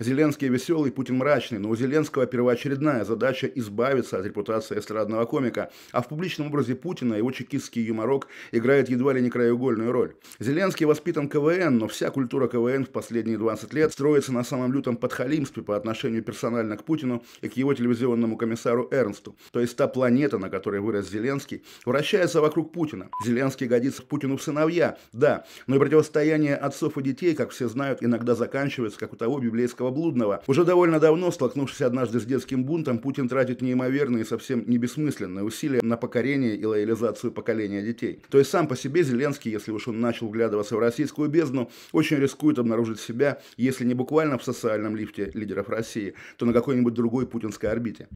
Зеленский веселый, Путин мрачный, но у Зеленского первоочередная задача избавиться от репутации эстрадного комика, а в публичном образе Путина его чекистский юморок играет едва ли не краеугольную роль. Зеленский воспитан КВН, но вся культура КВН в последние 20 лет строится на самом лютом подхалимстве по отношению персонально к Путину и к его телевизионному комиссару Эрнсту. То есть та планета, на которой вырос Зеленский, вращается вокруг Путина. Зеленский годится Путину в сыновья, да, но и противостояние отцов и детей, как все знают, иногда заканчивается, как у того библейского русского блудного. Уже довольно давно, столкнувшись однажды с детским бунтом, Путин тратит неимоверные и совсем не бессмысленные усилия на покорение и лоялизацию поколения детей. То есть сам по себе Зеленский, если уж он начал вглядываться в российскую бездну, очень рискует обнаружить себя, если не буквально в социальном лифте лидеров России, то на какой-нибудь другой путинской орбите.